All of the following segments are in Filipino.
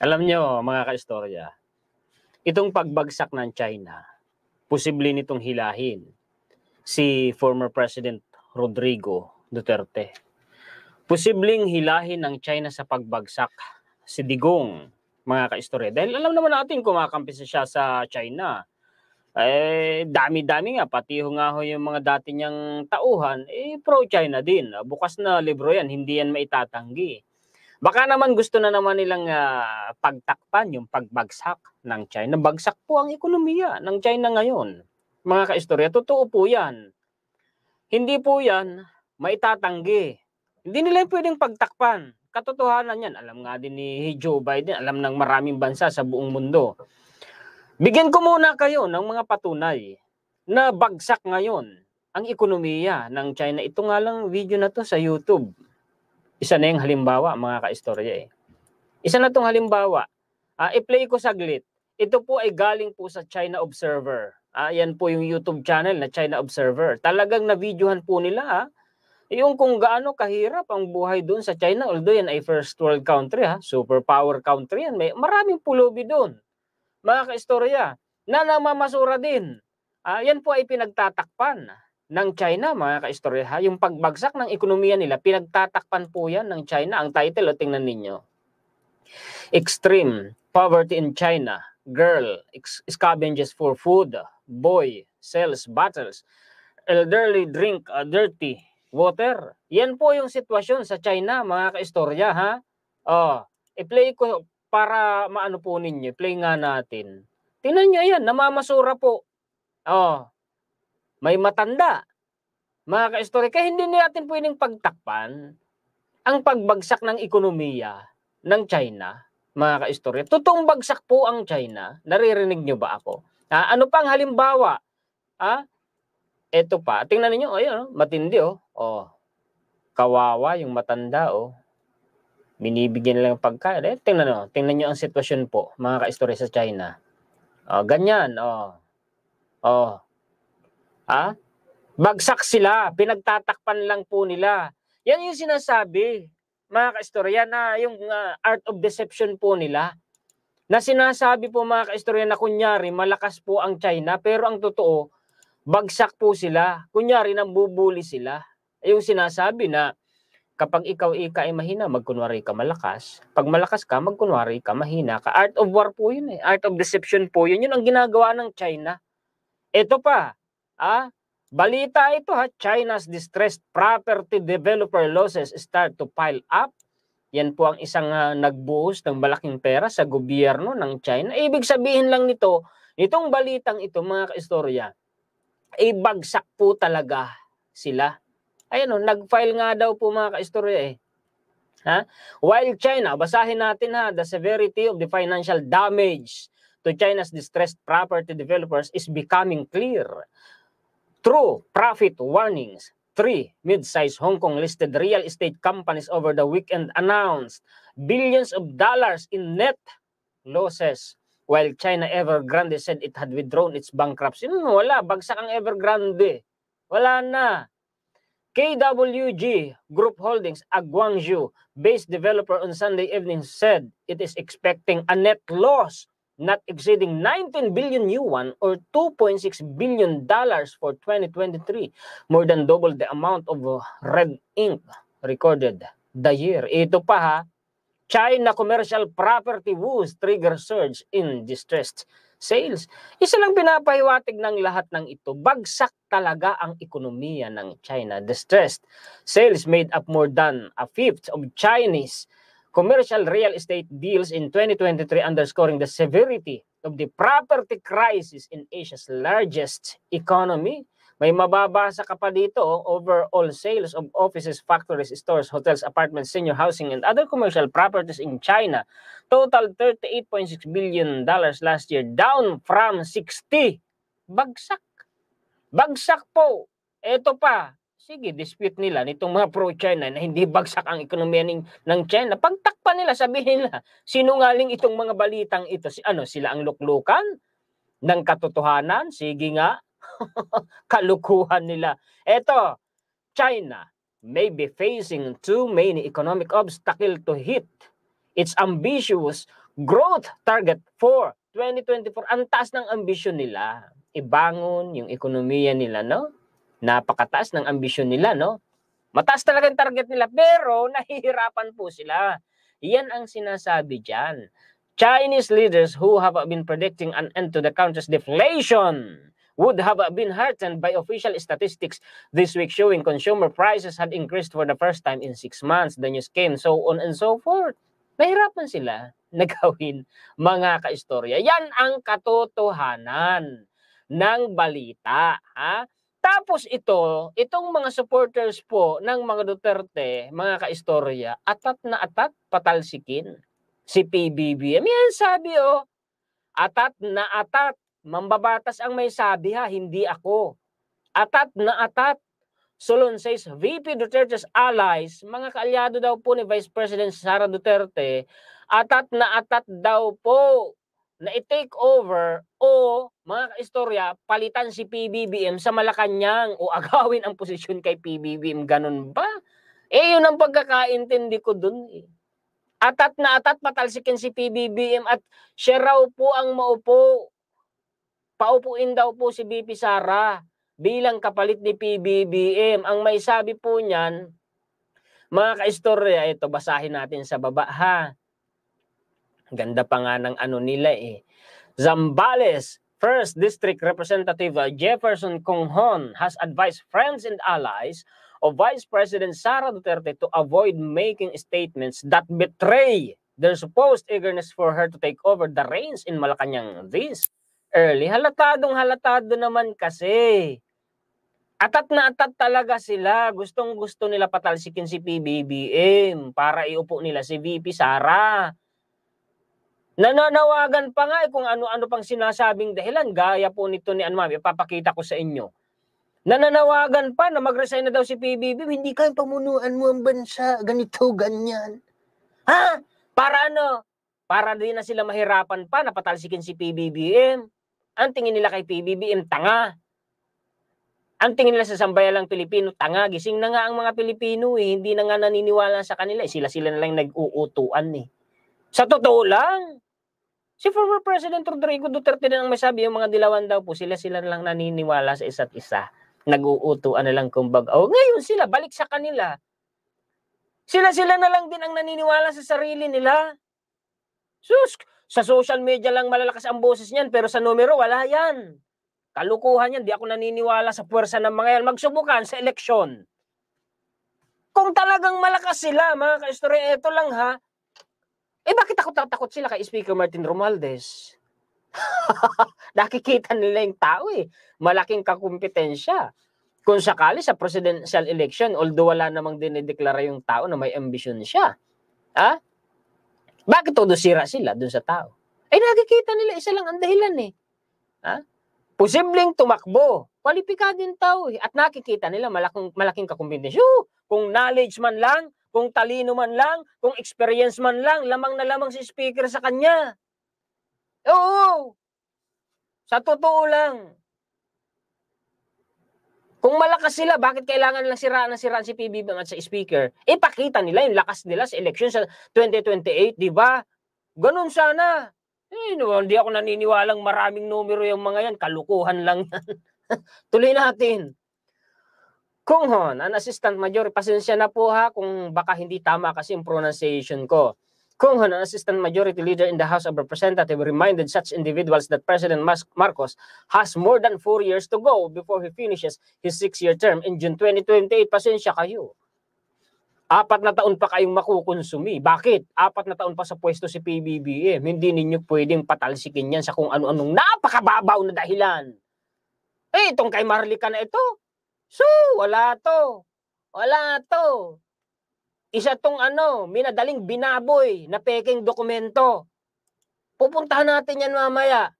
Alam nyo, mga kaistorya, itong pagbagsak ng China, posible nitong hilahin si former President Rodrigo Duterte. Posibleng hilahin ng China sa pagbagsak si Digong, mga kaistorya. Dahil alam naman natin kumakampi siya sa China. Eh, dami-dami nga, pati nga ho yung mga dati niyang tauhan, eh, pro-China din. Bukas na libro yan, hindi yan maitatanggi. Baka naman gusto na naman nilang uh, pagtakpan yung pagbagsak ng China. Bagsak po ang ekonomiya ng China ngayon. Mga kaistorya, totoo po yan. Hindi po yan maitatanggi. Hindi nila pwedeng pagtakpan. Katotohanan yan. Alam nga din ni Joe Biden, alam ng maraming bansa sa buong mundo. Bigyan ko muna kayo ng mga patunay na bagsak ngayon ang ekonomiya ng China. Ito nga lang video na to sa YouTube. Isa na yung halimbawa, mga kaistorya eh. Isa na tong halimbawa. Uh, i-play ko saglit. Ito po ay galing po sa China Observer. Uh, yan po yung YouTube channel na China Observer. Talagang na-videohan po nila ha. Ah. Yung kung gaano kahirap ang buhay doon sa China, although yan ay first world country ha, superpower country yan, may maraming pulubi doon. Mga kaistorya, na namamasura din. Uh, yan po ay pinagtatakpan ng China, mga kaistorya, ha? yung pagbagsak ng ekonomiya nila, pinagtatakpan po yan ng China. Ang title, o oh, tingnan ninyo. Extreme Poverty in China, Girl, Scavenges for Food, Boy, sells bottles. Elderly Drink, uh, Dirty Water. Yan po yung sitwasyon sa China, mga kaistorya, ha? Oh, i-play ko para maano po ninyo, play nga natin. Tingnan nyo yan, namamasura po. Oh, may matanda. Mga ka-istorika, hindi natin pwedeng pagtakpan ang pagbagsak ng ekonomiya ng China, mga ka-istorika. Totoong bagsak po ang China. Naririnig nyo ba ako? Ha? Ano pang halimbawa? Ha? Ito pa. Tingnan niyo, oh, ayun, oh, matindi oh. Oh. Kawawa yung matanda oh. Minibigyan lang ng pagkain. Eh, tingnan niyo, oh. tingnan niyo ang sitwasyon po, mga ka-istorya sa China. Oh, ganyan, oh. Oh, Ha? Bagsak sila, pinagtatakpan lang po nila. Yan yung sinasabi, mga kaistorya, na yung uh, art of deception po nila. Na sinasabi po mga kaistorya na kunyari malakas po ang China, pero ang totoo, bagsak po sila. Kunyari nang bubuli sila. Eh, yung sinasabi na kapag ikaw ika ay mahina, magkunwari ka malakas. Pag malakas ka, magkunwari ka mahina ka. Art of war po yun eh. Art of deception po yun. Yun ang ginagawa ng China. Ito pa, Ah, balita ito ha, China's distressed property developer losses start to pile up. Yan po ang isang uh, nagbuhos ng malaking pera sa gobyerno ng China. Ibig sabihin lang nito, nitong balitang ito mga kaistorya, ay bagsak po talaga sila. Ayun o, oh, nag-file nga daw po mga kaistorya eh. Ha? While China, basahin natin ha, the severity of the financial damage to China's distressed property developers is becoming clear. True profit warnings. Three mid-sized Hong Kong listed real estate companies over the weekend announced billions of dollars in net losses while China Evergrande said it had withdrawn its bankruptcy. No, hmm, wala. Bagsak ang Evergrande. Wala na. KWG Group Holdings, a Guangzhou-based developer on Sunday evening said it is expecting a net loss not exceeding 19 billion yuan or 2.6 billion dollars for 2023, more than double the amount of red ink recorded the year. Ito pa ha, China commercial property woes trigger surge in distressed sales. Isa lang pinapahiwatig ng lahat ng ito, bagsak talaga ang ekonomiya ng China. Distressed sales made up more than a fifth of Chinese commercial real estate deals in 2023 underscoring the severity of the property crisis in Asia's largest economy. May mababasa ka pa dito, oh, overall sales of offices, factories, stores, hotels, apartments, senior housing, and other commercial properties in China total $38.6 billion last year, down from 60. Bagsak. Bagsak po. Ito pa, sige, dispute nila nitong mga pro-China na hindi bagsak ang ekonomiya ng, ng China. Pagtakpan nila, sabihin nila, sinungaling itong mga balitang ito, si, ano, sila ang luklukan ng katotohanan, sige nga, kalukuhan nila. Eto, China may be facing too many economic obstacles to hit its ambitious growth target for 2024. Ang taas ng ambisyon nila, ibangon yung ekonomiya nila, no? napakataas ng ambisyon nila, no? Mataas talaga ang target nila, pero nahihirapan po sila. Yan ang sinasabi dyan. Chinese leaders who have been predicting an end to the country's deflation would have been heartened by official statistics this week showing consumer prices had increased for the first time in six months. The news came, so on and so forth. Nahirapan sila nagawin mga kaistorya. Yan ang katotohanan ng balita. Ha? Tapos ito, itong mga supporters po ng mga Duterte, mga kaistorya, atat na atat patalsikin si PBBM. Yan sabi oh, atat na atat, mambabatas ang may sabi ha, hindi ako. Atat na atat, Solon says VP Duterte's allies, mga kaalyado daw po ni Vice President Sara Duterte, atat na atat daw po na i-take over o mga kaistorya, palitan si PBBM sa Malacanang o agawin ang posisyon kay PBBM. Ganun ba? Eh, yun ang pagkakaintindi ko dun eh. Atat na atat patalsikin si PBBM at siya raw po ang maupo. Paupuin daw po si BP Sara bilang kapalit ni PBBM. Ang may sabi po niyan, mga kaistorya, ito basahin natin sa baba ha. Ganda pa nga ng ano nila eh. Zambales, First District Representative uh, Jefferson Conghon has advised friends and allies of Vice President Sara Duterte to avoid making statements that betray their supposed eagerness for her to take over the reins in Malacanang this early. Halatadong halatado naman kasi. Atat na atat talaga sila. Gustong gusto nila patalsikin si PBBM para iupo nila si VP Sara Nananawagan pa nga eh kung ano-ano pang sinasabing dahilan. Gaya po nito ni Anmami, papakita ko sa inyo. Nananawagan pa na mag-resign na daw si PBB, hindi kayang pamunuan mo ang bansa, ganito, ganyan. Ha? Para ano? Para din na sila mahirapan pa na patalsikin si PBBM. Ang tingin nila kay PBBM, tanga. Ang tingin nila sa sambayalang Pilipino, tanga. Gising na nga ang mga Pilipino eh. Hindi na nga naniniwala sa kanila. Eh, Sila-sila na lang nag-uutuan eh. Sa totoo lang, si former President Rodrigo Duterte na ang may sabi, yung mga dilawan daw po, sila-sila lang naniniwala sa isa't isa. Nag-uutuan na lang kumbaga. O oh, ngayon sila, balik sa kanila. Sila-sila na lang din ang naniniwala sa sarili nila. Sus, sa social media lang malalakas ang boses niyan, pero sa numero, wala yan. Kalukuhan yan, di ako naniniwala sa puwersa ng mga yan. Magsubukan sa eleksyon. Kung talagang malakas sila, mga kaistorya, ito lang ha, eh bakit takot-takot sila kay Speaker Martin Romualdez? Nakikita nila yung tao eh. Malaking kakumpetensya. Kung sakali sa presidential election, although wala namang dinideklara yung tao na may ambisyon siya. Ha? Bakit todo sira sila dun sa tao? Eh, nakikita nila isa lang ang dahilan eh. Ha? Posibleng tumakbo. Kwalipikado yung tao eh. At nakikita nila malaking, malaking kakumpetensya. Kung knowledge man lang, kung talino man lang, kung experience man lang, lamang na lamang si speaker sa kanya. Oo! Sa totoo lang. Kung malakas sila, bakit kailangan lang siraan na siraan si PB Bang at sa speaker? Ipakita eh, nila yung lakas nila sa election sa 2028, di ba? Ganun sana. Eh, no, hindi ako naniniwalang maraming numero yung mga yan. Kalukuhan lang yan. Tuloy natin. Kung Kunghon, an assistant major. Pasensya na po ha kung baka hindi tama kasi yung pronunciation ko. Kung Kunghon, an assistant majority leader in the House of Representatives, reminded such individuals that President Marcos has more than four years to go before he finishes his six-year term in June 2028. Pasensya kayo. Apat na taon pa kayong makukonsumi. Bakit? Apat na taon pa sa pwesto si PBBM. Hindi ninyo pwedeng patalsikin yan sa kung ano-anong napakababaw na dahilan. Eh, itong kay Marlica na ito, So, wala to. Wala to. Isa tong ano, minadaling binaboy na peking dokumento. Pupuntahan natin yan mamaya.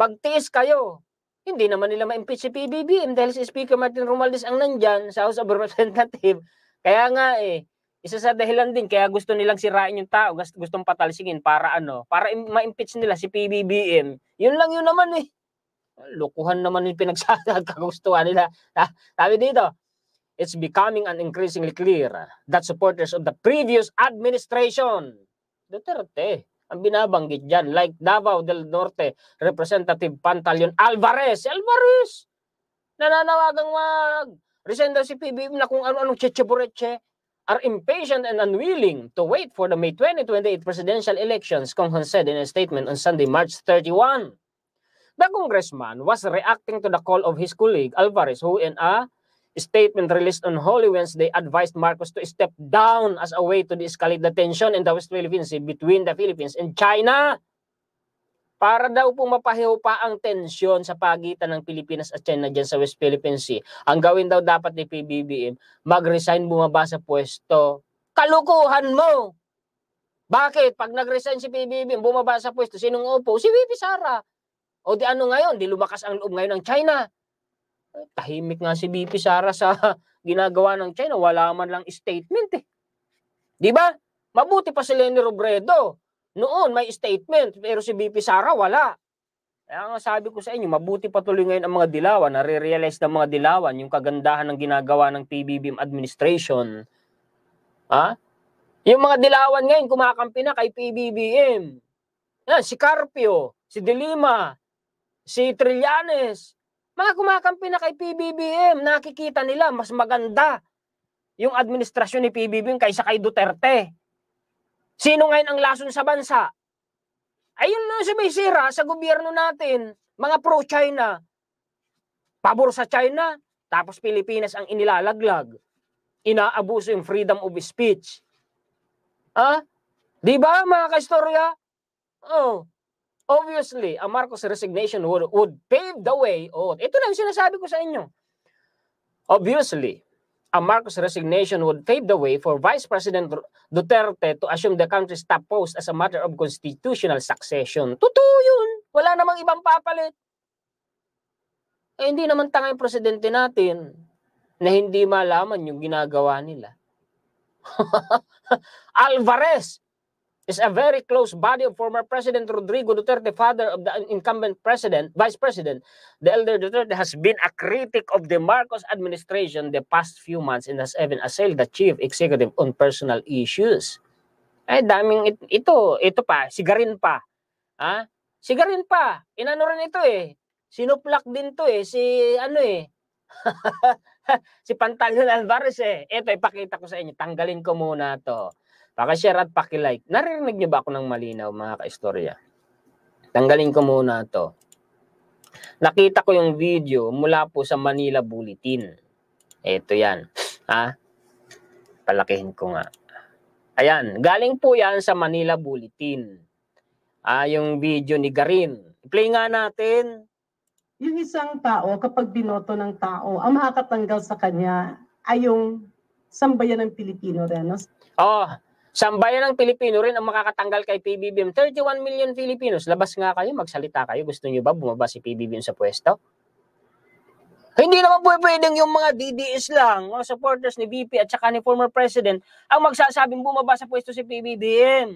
Magtiis kayo. Hindi naman nila ma-impeach si PBBM dahil si Speaker Martin Romualdez ang nandyan sa House of Representatives. Kaya nga eh, isa sa dahilan din kaya gusto nilang sirain yung tao, gustong patalsigin para ano, para ma-impeach nila si PBBM. Yun lang yun naman eh. Lokuhan naman yung pinagsasag kagustuhan nila. Ha? Sabi dito, it's becoming an increasingly clear that supporters of the previous administration, Duterte, ang binabanggit dyan, like Davao del Norte, Representative Pantaleon Alvarez, Alvarez, nananawagang wag, resign si PBM na kung ano-anong chechebureche, are impatient and unwilling to wait for the May 2028 presidential elections, Conghon said in a statement on Sunday, March 31. The congressman was reacting to the call of his colleague Alvarez who in a statement released on Holy Wednesday advised Marcos to step down as a way to de-escalate the tension in the West Philippine Sea between the Philippines and China. Para daw po mapahiupa ang tensyon sa pagitan ng Pilipinas at China dyan sa West Philippine Sea. Ang gawin daw dapat ni PBBM, mag-resign bumaba sa pwesto. Kalukuhan mo! Bakit? Pag nag-resign si PBBM, bumaba sa pwesto, sinong upo? Si Vivi Sara. O di ano ngayon, di lumakas ang loob ngayon ng China. Eh, tahimik nga si BP Sara sa ginagawa ng China, wala man lang statement eh. Di ba? Mabuti pa si Lenny Robredo. Noon may statement, pero si BP Sara wala. Kaya nga sabi ko sa inyo, mabuti pa tuloy ngayon ang mga dilawan, nare-realize ng mga dilawan yung kagandahan ng ginagawa ng PBBM administration. Ha? Yung mga dilawan ngayon, kumakampi na kay PBBM. Yan, si Carpio, si Delima, si Trillanes, mga kumakampi na kay PBBM, nakikita nila mas maganda yung administrasyon ni PBBM kaysa kay Duterte. Sino ngayon ang lason sa bansa? Ayun na sumisira sa gobyerno natin, mga pro-China. Pabor sa China, tapos Pilipinas ang inilalaglag. Inaabuso yung freedom of speech. Ha? Ah, di ba mga kaistorya? Oh, Obviously, ang Marcos resignation would, would pave the way. Oh, ito lang sinasabi ko sa inyo. Obviously, a Marcos resignation would pave the way for Vice President Duterte to assume the country's top post as a matter of constitutional succession. Totoo yun. Wala namang ibang papalit. Eh, hindi naman tanga yung presidente natin na hindi malaman yung ginagawa nila. Alvarez, is a very close body of former President Rodrigo Duterte, father of the incumbent president, vice president. The elder Duterte has been a critic of the Marcos administration the past few months and has even assailed the chief executive on personal issues. Ay, daming it, ito, ito pa, sigarin pa. Ha? Sigarin pa. Inano rin ito eh. Sinuplak din to eh. Si ano eh. si Pantalon Alvarez eh. Ito, ipakita ko sa inyo. Tanggalin ko muna to. Pakishare at pakilike. Naririnig niyo ba ako ng malinaw mga ka-istorya? Tanggalin ko muna to. Nakita ko yung video mula po sa Manila Bulletin. Ito yan. Ha? Palakihin ko nga. Ayan. Galing po yan sa Manila Bulletin. Ah, yung video ni Garin. Play nga natin. Yung isang tao, kapag binoto ng tao, ang makakatanggal sa kanya ay yung sambayan ng Pilipino rin. No? Oh, Sambayan ng Pilipino rin ang makakatanggal kay PBBM. 31 million Filipinos. Labas nga kayo, magsalita kayo. Gusto niyo ba bumaba si PBBM sa pwesto? Hindi naman po pwedeng yung mga DDS lang, mga supporters ni BP at saka ni former president, ang magsasabing bumaba sa pwesto si PBBM.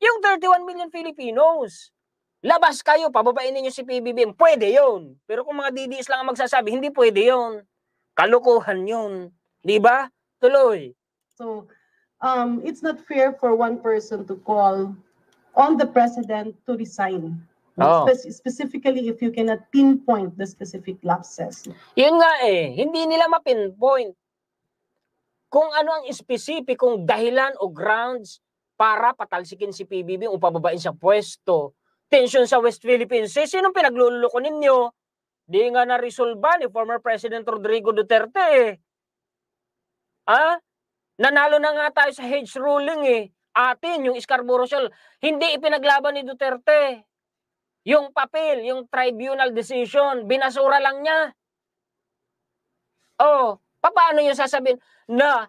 Yung 31 million Filipinos. Labas kayo, pababain niyo si PBBM. Pwede yon. Pero kung mga DDS lang ang magsasabi, hindi pwede yon. Kalukuhan yon. Di ba? Tuloy. So, um, it's not fair for one person to call on the president to resign. Oh. Spe- specifically if you cannot pinpoint the specific lapses. Yun nga eh, hindi nila ma-pinpoint kung ano ang espesipikong dahilan o grounds para patalsikin si PBB o pababain sa pwesto. Tension sa West Philippines Sea, sinong pinagluloko ninyo? Di nga na-resolve ni former President Rodrigo Duterte eh. Ah, Nanalo na nga tayo sa hedge ruling eh. Atin, yung Scarborough Shoal. Hindi ipinaglaban ni Duterte. Yung papel, yung tribunal decision, binasura lang niya. Oh, paano yung sasabihin na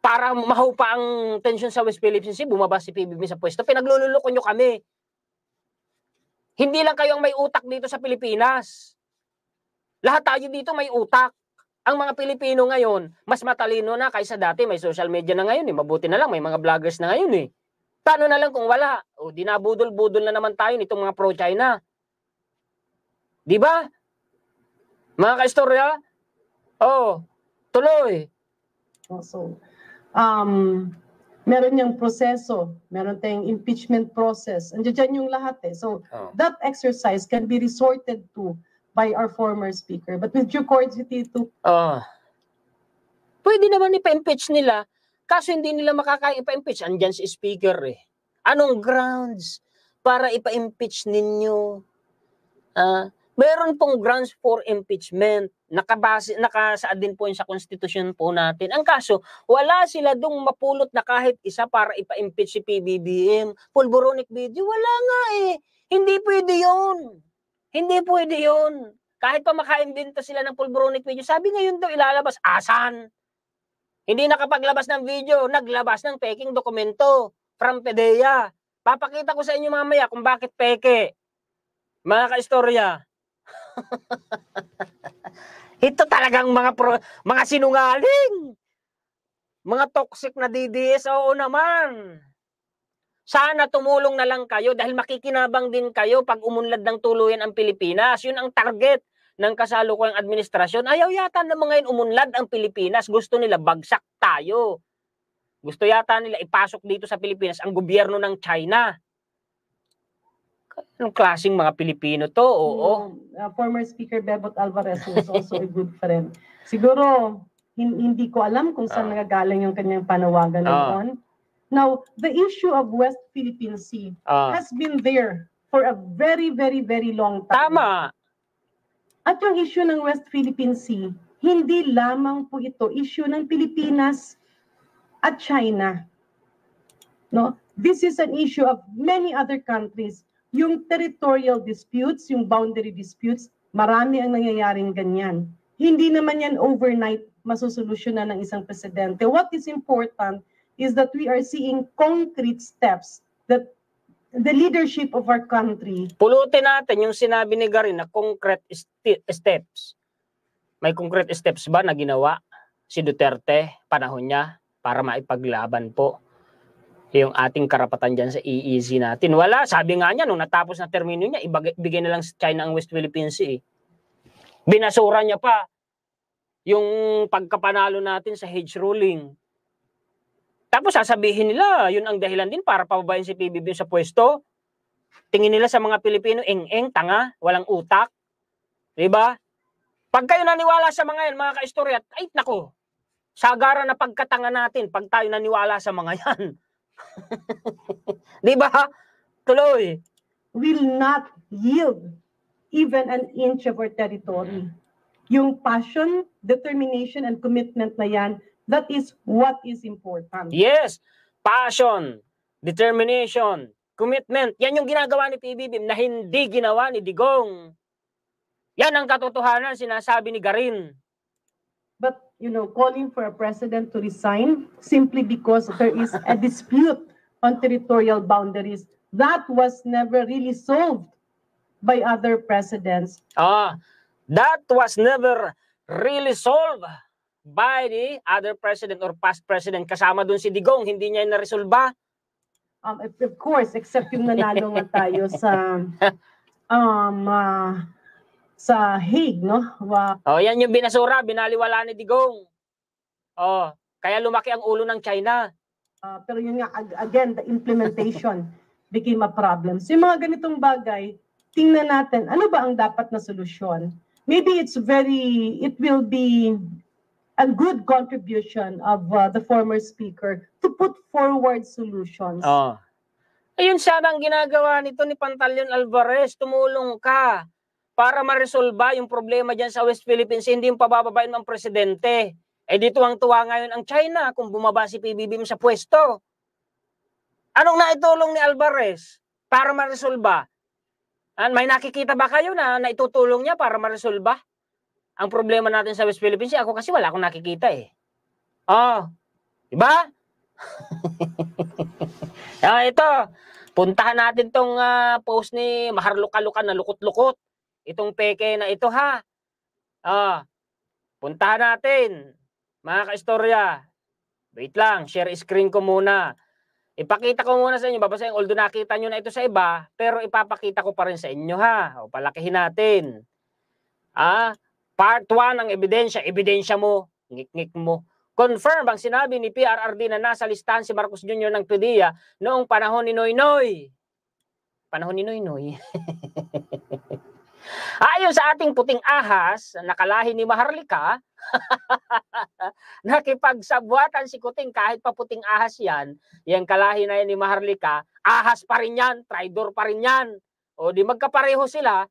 para mahupa ang tension sa West Philippines, bumaba si PBB sa pwesto, pinaglululoko nyo kami. Hindi lang kayo ang may utak dito sa Pilipinas. Lahat tayo dito may utak ang mga Pilipino ngayon, mas matalino na kaysa dati. May social media na ngayon eh. Mabuti na lang, may mga vloggers na ngayon eh. Paano na lang kung wala? O dinabudol-budol na naman tayo nitong mga pro-China. Di ba? Mga kaistorya? Oo. Oh, tuloy. So, um, meron yung proseso, meron tayong impeachment process. Andiyan yung lahat eh. So, oh. that exercise can be resorted to by our former speaker. But with your court, si Tito. Oh. Ah. Pwede naman ipa-impeach nila. Kaso hindi nila makakaya ipa-impeach. Andyan si speaker eh. Anong grounds para ipa-impeach ninyo? Ah, uh, meron pong grounds for impeachment. Nakabase, nakasaad din po yun sa konstitusyon po natin. Ang kaso, wala sila dong mapulot na kahit isa para ipa-impeach si PBBM. Pulboronic video, wala nga eh. Hindi pwede yun. Hindi pwede yun. Kahit pa makaimbenta sila ng pulboronic video, sabi ngayon daw ilalabas, asan? Hindi nakapaglabas ng video, naglabas ng peking dokumento from PDEA. Papakita ko sa inyo mamaya kung bakit peke. Mga kaistorya. Ito talagang mga pro, mga sinungaling. Mga toxic na DDS, oo naman. Sana tumulong na lang kayo dahil makikinabang din kayo pag umunlad ng tuluyan ang Pilipinas. Yun ang target ng kasalukuyang administrasyon. Ayaw yata na mga yun umunlad ang Pilipinas. Gusto nila bagsak tayo. Gusto yata nila ipasok dito sa Pilipinas ang gobyerno ng China. Anong klaseng mga Pilipino to? Oo. Mm, uh, former Speaker Bebot Alvarez was also a good friend. Siguro, hin- hindi ko alam kung saan uh, nagagaling yung kanyang panawagan uh, ah. noon. Now, the issue of West Philippine Sea uh, has been there for a very, very, very long time. Tama. At yung issue ng West Philippine Sea, hindi lamang po ito issue ng Pilipinas at China. No? This is an issue of many other countries. Yung territorial disputes, yung boundary disputes, marami ang nangyayaring ganyan. Hindi naman yan overnight masusolusyonan ng isang presidente. What is important is that we are seeing concrete steps that the leadership of our country. Pulutin natin yung sinabi ni Garin na concrete st steps. May concrete steps ba na ginawa si Duterte panahon niya para maipaglaban po yung ating karapatan dyan sa EEZ natin. Wala, sabi nga niya, nung natapos na termino niya, ibigay na lang sa China ang West Philippine Sea. Eh. Binasura niya pa yung pagkapanalo natin sa hedge ruling tapos sasabihin nila, yun ang dahilan din para pababain si PBB sa pwesto. Tingin nila sa mga Pilipino, eng-eng, tanga, walang utak. Diba? Pag kayo naniwala sa mga yan, mga kaistorya, ay nako, sagara na pagkatanga natin pag tayo naniwala sa mga yan. diba? Tuloy. Will not yield even an inch of our territory. Yung passion, determination, and commitment na yan That is what is important. Yes, passion, determination, commitment. Yan yung ginagawa ni PBBM na hindi ginawa ni Digong. Yan ang katotohanan sinasabi ni Garin. But, you know, calling for a president to resign simply because there is a dispute on territorial boundaries, that was never really solved by other presidents. Ah, that was never really solved by the other president or past president? Kasama dun si Digong, hindi niya naresolba? Um, of course, except yung nanalo nga tayo sa um, uh, sa Hig no? Wow. Oh, yan yung binasura, binaliwala ni Digong. Oh, kaya lumaki ang ulo ng China. Uh, pero yun nga, again, the implementation became a problem. So yung mga ganitong bagay, tingnan natin, ano ba ang dapat na solusyon? Maybe it's very, it will be a good contribution of uh, the former speaker to put forward solutions. Oh. Ayun sana ang ginagawa nito ni Pantaleon Alvarez, tumulong ka para maresolba yung problema diyan sa West Philippines, hindi yung pabababain ng presidente. Eh dito ang tuwa ngayon ang China kung bumaba si PBBM sa pwesto. Anong naitulong ni Alvarez para maresolba? Ah, may nakikita ba kayo na naitutulong niya para maresolba? Ang problema natin sa West Philippines, ako kasi wala akong nakikita eh. Oh, 'Di ba? ah, ito, puntahan natin tong uh, post ni Maharlika Luka na lukot-lukot. Itong peke na ito ha. Ah, puntahan natin. Mga kaistorya, wait lang, share screen ko muna. Ipakita ko muna sa inyo, babasahin, although nakita niyo na ito sa iba, pero ipapakita ko pa rin sa inyo ha. O, palakihin natin. Ah, Part 1 ang ebidensya, ebidensya mo, ngik-ngik mo. Confirm ang sinabi ni PRRD na nasa listahan si Marcos Jr. ng PDEA noong panahon ni Noy Noy. Panahon ni Noy Noy. Ayon sa ating puting ahas, nakalahi ni Maharlika, nakipagsabwatan si Kuting kahit pa puting ahas yan, yung kalahi na yan ni Maharlika, ahas pa rin yan, traidor pa rin yan. O di magkapareho sila.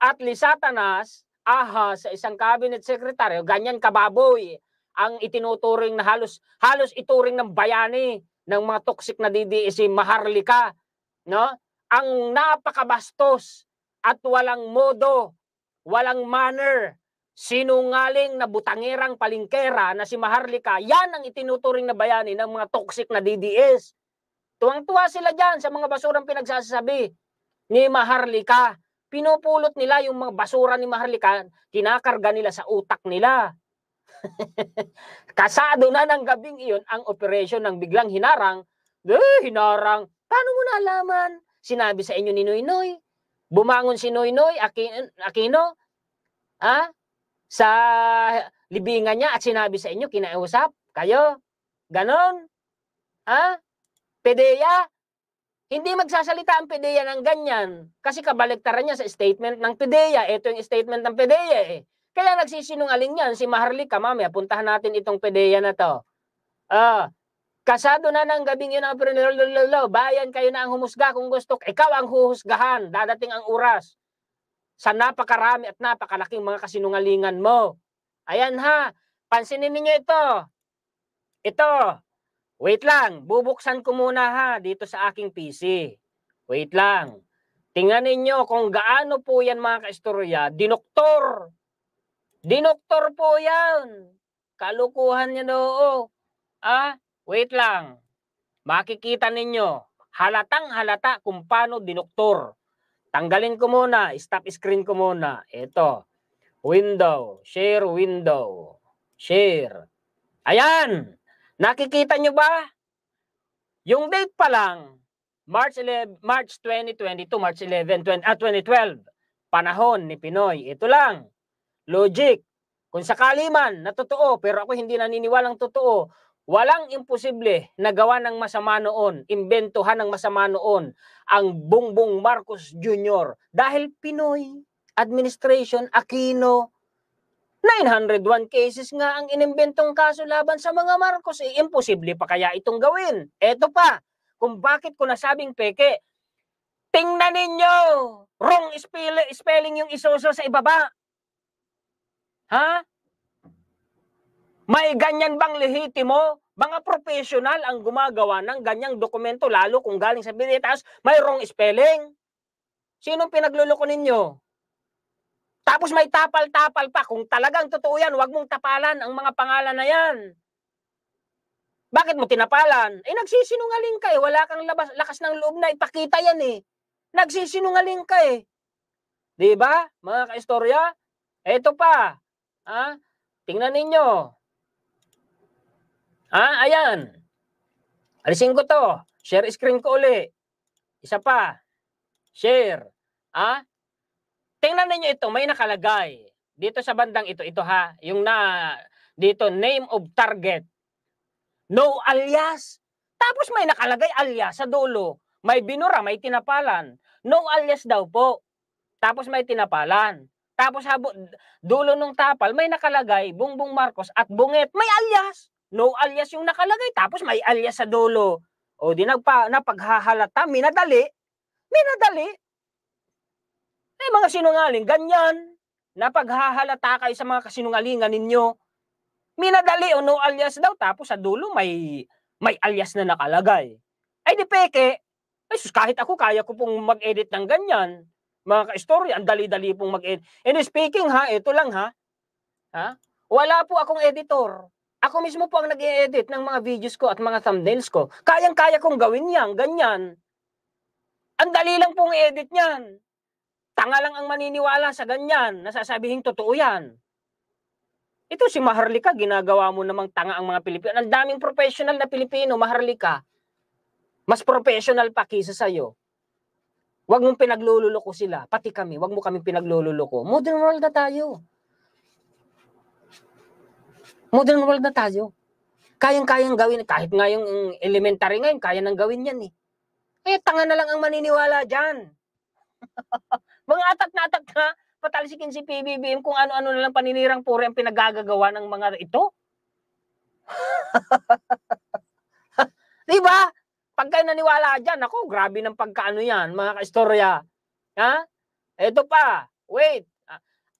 At Lisatanas, aha sa isang cabinet secretary, ganyan kababoy ang itinuturing na halos halos ituring ng bayani ng mga toxic na DDS e, si Maharlika, no? Ang napakabastos at walang modo, walang manner, sinungaling na butangerang palingkera na si Maharlika, yan ang itinuturing na bayani ng mga toxic na DDS. Tuwang-tuwa sila dyan sa mga basurang pinagsasabi ni Maharlika pinupulot nila yung mga basura ni Maharlika, kinakarga nila sa utak nila. Kasado na ng gabing iyon ang operasyon ng biglang hinarang. Eh, hinarang, paano mo nalaman? Sinabi sa inyo ni Noynoy. Bumangon si Noynoy, Aquino, ha? sa libingan niya at sinabi sa inyo, kinausap kayo. Ganon. Ha? Ah, Pedeya, hindi magsasalita ang PDEA ng ganyan kasi kabaliktaran niya sa statement ng PDEA. Ito yung statement ng PDEA eh. Kaya nagsisinungaling yan si Maharlika. Mamaya, puntahan natin itong PDEA na to. Uh, kasado na ng gabing yun ang bayan kayo na ang humusga kung gusto. Ikaw ang huhusgahan. Dadating ang oras sa napakarami at napakalaking mga kasinungalingan mo. Ayan ha, pansinin ninyo ito. Ito, Wait lang, bubuksan ko muna ha dito sa aking PC. Wait lang. Tingnan ninyo kung gaano po yan mga kaistorya, dinoktor. Dinoktor po yan. Kalukuhan niya noo. Ah, wait lang. Makikita ninyo, halatang halata kung paano dinoktor. Tanggalin ko muna, stop screen ko muna. Ito, window, share window, share. Ayan! Nakikita nyo ba? Yung date pa lang, March 11, March 2022, March 11, 20, ah, 2012, panahon ni Pinoy. Ito lang, logic. Kung sakali man natotoo, pero ako hindi naniniwalang totoo, walang imposible na gawa ng masama noon, imbentuhan ng masama noon, ang Bungbong Marcos Jr. Dahil Pinoy, administration, Aquino, 901 cases nga ang inimbentong kaso laban sa mga Marcos. Eh, imposible pa kaya itong gawin. Eto pa, kung bakit ko nasabing peke, tingnan ninyo, wrong spell, spelling yung isoso sa ibaba. Ha? May ganyan bang lehitimo? Mga professional ang gumagawa ng ganyang dokumento, lalo kung galing sa Bilitas, may wrong spelling. Sinong pinagluloko ninyo? Tapos may tapal-tapal pa. Kung talagang totoo yan, huwag mong tapalan ang mga pangalan na yan. Bakit mo tinapalan? Eh nagsisinungaling ka eh. Wala kang labas, lakas ng loob na ipakita yan eh. Nagsisinungaling ka eh. 'Di ba? Mga kaistorya, eto pa. Ha? Tingnan ninyo. Ha? Ayan. Alisin ko to. Share screen ko uli. Isa pa. Share. Ha? Tingnan niyo ito, may nakalagay. Dito sa bandang ito, ito ha, yung na dito name of target. No alias. Tapos may nakalagay alias sa dulo. May binura, may tinapalan. No alias daw po. Tapos may tinapalan. Tapos habo, dulo ng tapal, may nakalagay bungbong Marcos at Bunget. May alias. No alias yung nakalagay. Tapos may alias sa dulo. O di nagpa, napaghahalata, minadali. Minadali. Eh, mga sinungaling, ganyan, napaghahalata kayo sa mga kasinungalingan ninyo. Minadali o no alias daw, tapos sa dulo may, may alias na nakalagay. Ay di peke, ay sus, kahit ako kaya ko pong mag-edit ng ganyan. Mga ka-story, ang dali-dali pong mag-edit. And speaking ha, ito lang ha, ha? wala po akong editor. Ako mismo po ang nag-edit ng mga videos ko at mga thumbnails ko. Kayang-kaya kong gawin yan, ganyan. Ang dali lang pong edit niyan. Tanga lang ang maniniwala sa ganyan. Nasasabihin totoo yan. Ito si Maharlika, ginagawa mo namang tanga ang mga Pilipino. Ang daming professional na Pilipino, Maharlika. Mas professional pa kisa sa'yo. Huwag mong pinaglululoko sila. Pati kami, huwag mo kami pinaglululoko. Modern world na tayo. Modern world na tayo. Kayang-kayang gawin. Kahit nga yung elementary ngayon, kaya nang gawin yan eh. Kaya tanga na lang ang maniniwala dyan. mga atak na atak na patalsikin si PBBM kung ano-ano na lang paninirang puri ang pinagagagawa ng mga ito. Di ba? Pag naniwala dyan, ako, grabe ng pagkaano yan, mga kaistorya. Ha? Ito pa, wait.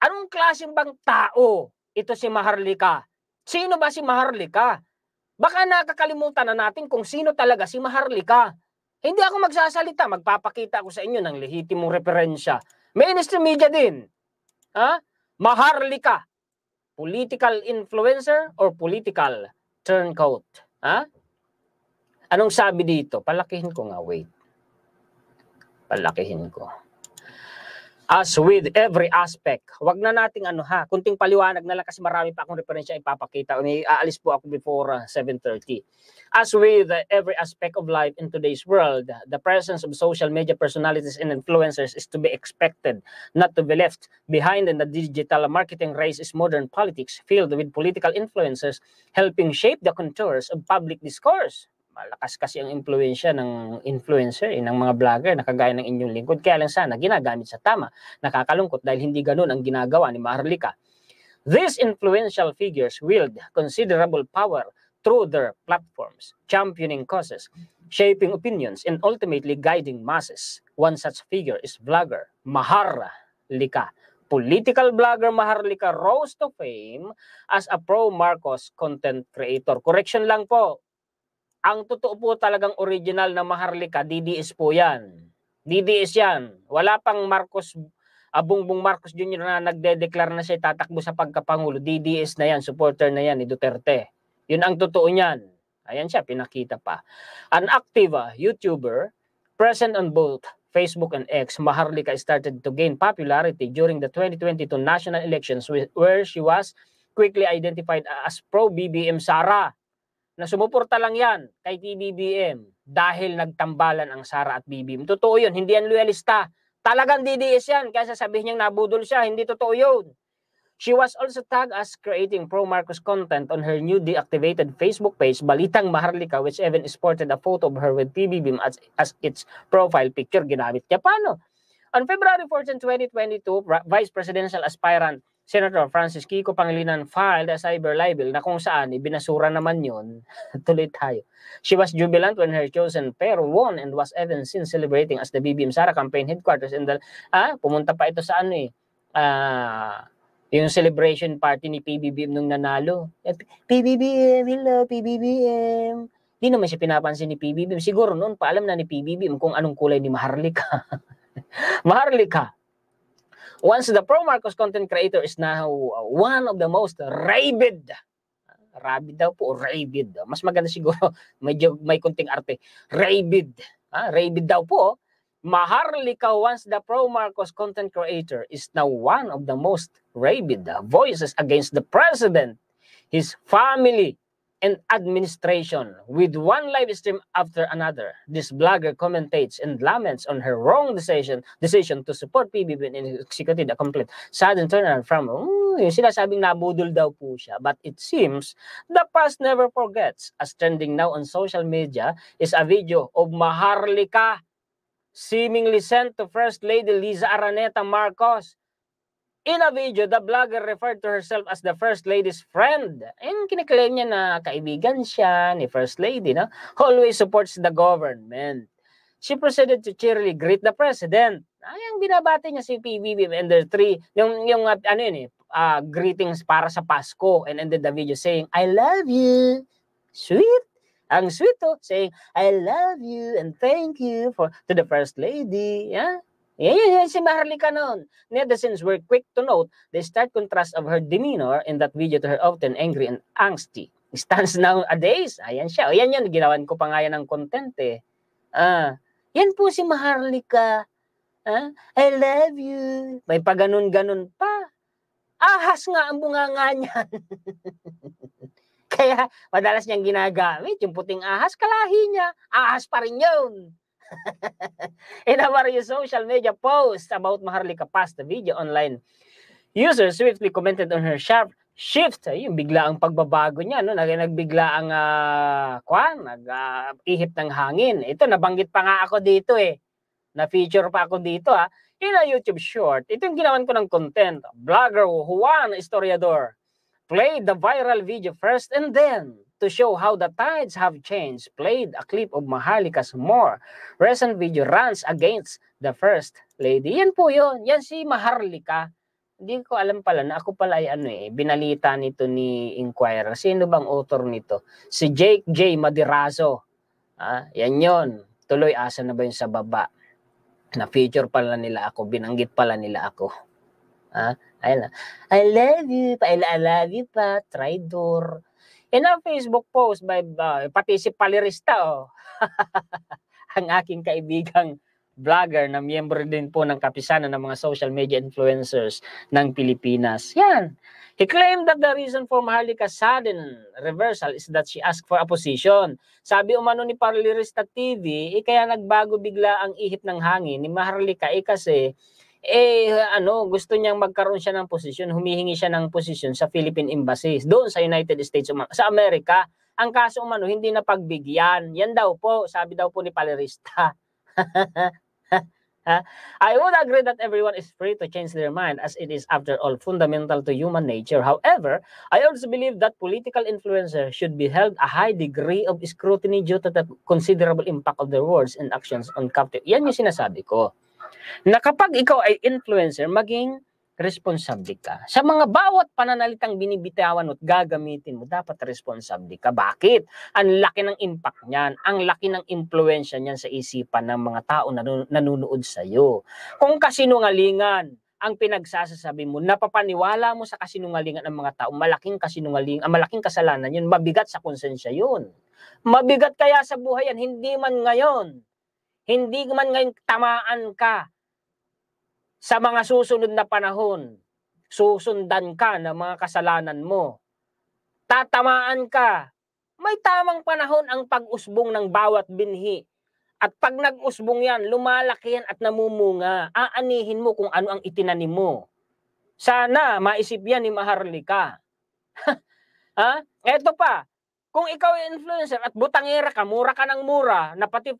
Anong klaseng bang tao ito si Maharlika? Sino ba si Maharlika? Baka nakakalimutan na natin kung sino talaga si Maharlika. Hindi ako magsasalita, magpapakita ako sa inyo ng lehitimong referensya. Mainstream media din. Ha? Maharlika. Political influencer or political turncoat. Ha? Anong sabi dito? Palakihin ko nga, wait. Palakihin ko as with every aspect. Huwag na nating ano ha, kunting paliwanag na lang kasi marami pa akong referensya ipapakita. Uni, aalis po ako before 7.30. Ah, as with every aspect of life in today's world, the presence of social media personalities and influencers is to be expected, not to be left behind in the digital marketing race is modern politics filled with political influencers helping shape the contours of public discourse malakas kasi ang influensya ng influencer, eh, ng mga vlogger na kagaya ng inyong lingkod. Kaya lang sana ginagamit sa tama. Nakakalungkot dahil hindi ganun ang ginagawa ni Maharlika. These influential figures wield considerable power through their platforms, championing causes, shaping opinions, and ultimately guiding masses. One such figure is vlogger Maharlika. Political vlogger Maharlika rose to fame as a pro-Marcos content creator. Correction lang po, ang totoo po talagang original na Maharlika, DDS po yan. DDS yan. Wala pang Marcos, Abungbong ah, Marcos Jr. na nagde-declare na siya tatakbo sa pagkapangulo. DDS na yan, supporter na yan ni Duterte. Yun ang totoo niyan. Ayan siya, pinakita pa. An active uh, YouTuber present on both Facebook and X, Maharlika started to gain popularity during the 2022 national elections where she was quickly identified as pro-BBM Sara na sumuporta lang yan kay TBBM dahil nagtambalan ang Sara at BBM. Totoo yun, hindi yan loyalista. Talagang DDS yan, kaya sasabihin niyang nabudol siya, hindi totoo yun. She was also tagged as creating pro-Marcos content on her new deactivated Facebook page, Balitang Maharlika, which even sported a photo of her with PBBM as, as its profile picture. Ginamit niya paano? On February 14, 2022, Vice Presidential aspirant Senator Francis Kiko Pangilinan filed a cyber libel na kung saan ibinasura naman yon. Tuloy tayo. She was jubilant when her chosen pair won and was even seen celebrating as the BBM Sara campaign headquarters. And the, ah, pumunta pa ito sa ano eh. Ah, yung celebration party ni PBBM nung nanalo. Eh, PBBM, hello PBBM. Di naman siya pinapansin ni PBBM. Siguro noon, paalam na ni PBBM kung anong kulay ni Maharlika. Maharlika, Once the Pro Marcos content creator is now uh, one of the most rabid rabid daw po, rabid. Mas maganda siguro, medyo may kunting arte. Rabid. ha? Ah, rabid daw po. Maharlika once the pro Marcos content creator is now one of the most rabid voices against the president, his family, and administration with one live stream after another. This blogger commentates and laments on her wrong decision decision to support PBB and executed a complete sudden turnaround from oh, yung sinasabing nabudol daw po siya. But it seems the past never forgets. As trending now on social media is a video of Maharlika seemingly sent to First Lady Liza Araneta Marcos In a video, the blogger referred to herself as the First Lady's friend. And kiniklaim niya na kaibigan siya ni First Lady, no? Always supports the government. She proceeded to cheerily greet the president. Ay, ang binabati niya si PBB and the three, yung, yung uh, ano yun eh, uh, greetings para sa Pasko and ended the video saying, I love you, sweet. Ang sweet to, oh, saying, I love you and thank you for to the First Lady. Yeah? Eh, yan, yan, yan si Maharlika noon. Netizens were quick to note the stark contrast of her demeanor in that video to her often angry and angsty stance nowadays. Ayan siya. O yan yun, ginawan ko pa nga yan ng content eh. Ah, yan po si Maharlika. Ah, I love you. May pa ganun-ganun pa. Ahas nga ang bunganga niyan. Kaya madalas niyang ginagamit yung puting ahas, kalahi niya. Ahas pa rin yun. In a various social media post about Maharlika Past, the video online user swiftly commented on her sharp shift, yung bigla ang pagbabago niya, no? Nag, nagbigla ang uh, kwan, nag-ihip ah, uh, ng hangin. Ito, nabanggit pa nga ako dito eh. Na-feature pa ako dito ha. Ah. In a YouTube short, ito yung ginawan ko ng content. Blogger Juan Historiador played the viral video first and then to show how the tides have changed, played a clip of Mahalika's more recent video runs against the First Lady. Yan po yun. Yan si Maharlika. Hindi ko alam pala na ako pala ay ano eh, binalita nito ni Inquirer. Sino bang author nito? Si Jake J. Madirazo. Ah, yan yon. Tuloy, asa na ba yung sa baba? Na-feature pala nila ako. Binanggit pala nila ako. Ah, ayun na. I love you pa. I love you pa. Tridor. In a Facebook post by uh, pati si Palerista oh. ang aking kaibigang vlogger na miyembro din po ng kapisanan ng mga social media influencers ng Pilipinas. Yan. He claimed that the reason for Mahalika's sudden reversal is that she asked for a position. Sabi umano ni Parlirista TV, eh nagbago bigla ang ihip ng hangin ni Maharlika eh kasi eh ano, gusto niyang magkaroon siya ng posisyon, humihingi siya ng posisyon sa Philippine Embassy doon sa United States sa Amerika. Ang kaso umano hindi na pagbigyan. Yan daw po, sabi daw po ni Palerista. I would agree that everyone is free to change their mind as it is after all fundamental to human nature. However, I also believe that political influencers should be held a high degree of scrutiny due to the considerable impact of their words and actions on captive. Yan yung sinasabi ko na kapag ikaw ay influencer, maging responsable ka. Sa mga bawat pananalitang binibitawan at gagamitin mo, dapat responsable ka. Bakit? Ang laki ng impact niyan, ang laki ng impluensya niyan sa isipan ng mga tao na nanonood sa iyo. Kung kasinungalingan, ang pinagsasabi mo, napapaniwala mo sa kasinungalingan ng mga tao, malaking kasinungaling, ang ah, malaking kasalanan yun, mabigat sa konsensya yun. Mabigat kaya sa buhay yan, hindi man ngayon hindi man ngayon tamaan ka sa mga susunod na panahon. Susundan ka ng mga kasalanan mo. Tatamaan ka. May tamang panahon ang pag-usbong ng bawat binhi. At pag nag-usbong yan, lumalaki yan at namumunga. Aanihin mo kung ano ang itinanim mo. Sana maisip yan ni Maharlika. ha? Eto pa, kung ikaw ay influencer at butangera ka, mura ka ng mura, na pati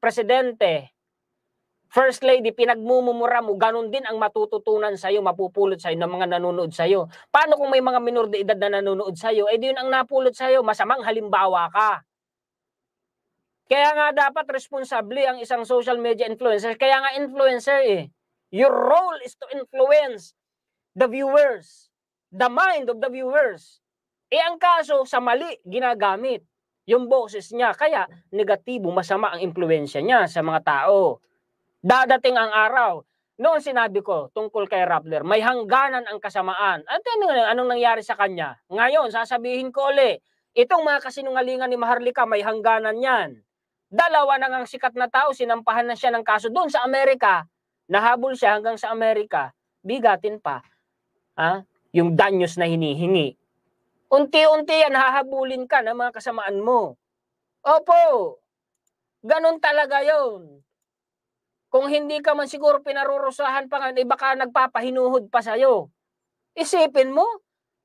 presidente, First Lady, pinagmumumura mo, ganun din ang matututunan sa'yo, mapupulot sa'yo ng mga nanonood sa'yo. Paano kung may mga minor de edad na nanonood sa'yo? Eh, di yun ang napulot sa'yo, masamang halimbawa ka. Kaya nga dapat responsable ang isang social media influencer. Kaya nga influencer eh. Your role is to influence the viewers, the mind of the viewers. Eh ang kaso, sa mali ginagamit yung boses niya. Kaya negatibo, masama ang impluensya niya sa mga tao. Dadating ang araw. Noon sinabi ko tungkol kay Rappler, may hangganan ang kasamaan. At anong, anong nangyari sa kanya? Ngayon, sasabihin ko ulit, itong mga kasinungalingan ni Maharlika, may hangganan yan. Dalawa nang ngang sikat na tao, sinampahan na siya ng kaso doon sa Amerika. Nahabol siya hanggang sa Amerika. Bigatin pa. Ha? Ah, yung danyos na hinihingi Unti-unti yan, hahabulin ka ng mga kasamaan mo. Opo, ganun talaga yon. Kung hindi ka man siguro pinarurusahan pa nga, eh baka nagpapahinuhod pa sa'yo. Isipin mo,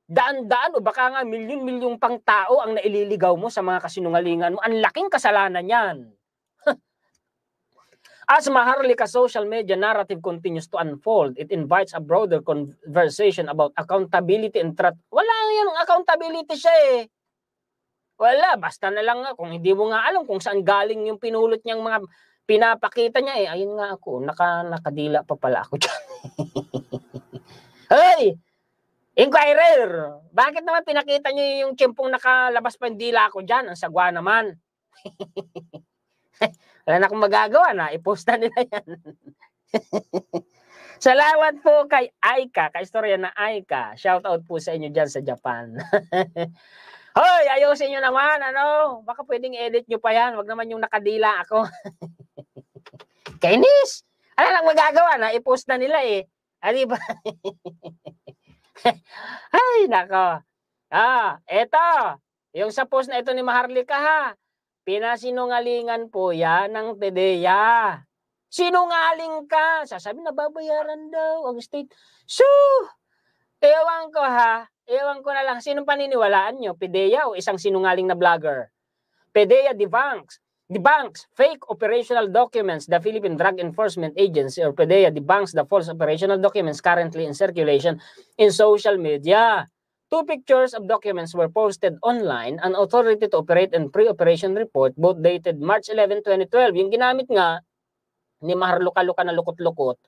daan-daan o baka nga milyon-milyong pang tao ang naililigaw mo sa mga kasinungalingan mo. Ang laking kasalanan yan. As Maharlika social media narrative continues to unfold, it invites a broader conversation about accountability and threat. Wala yung accountability siya eh. Wala, basta na lang kung hindi mo nga alam kung saan galing yung pinulot niyang mga pinapakita niya eh. Ayun nga ako, naka, nakadila pa pala ako dyan. Hoy! Inquirer! Bakit naman pinakita niyo yung chimpong nakalabas pa yung dila ko dyan? Ang sagwa naman. Wala na akong magagawa na. na nila yan. Salamat po kay Aika, kay kaistorya na Aika. Shout out po sa inyo dyan sa Japan. Hoy, ayusin nyo naman, ano? Baka pwedeng edit nyo pa yan. Huwag naman yung nakadila ako. Kainis! Ano lang magagawa na? I-post na nila eh. Ano ba? Ay, nako. Ah, eto. Yung sa post na ito ni Maharlika ha. Pinasinungalingan po yan ng TEDEA. Sinungaling ka. Sasabi na babayaran daw ang state. So, ewan ko ha. Ewan ko na lang. Sinong paniniwalaan nyo? PDEA o isang sinungaling na vlogger? PDEA debunks debunks fake operational documents the Philippine Drug Enforcement Agency or PDEA debunks the false operational documents currently in circulation in social media. Two pictures of documents were posted online, an authority to operate and pre-operation report, both dated March 11, 2012. Yung ginamit nga ni Maharluka-luka na lukot-lukot,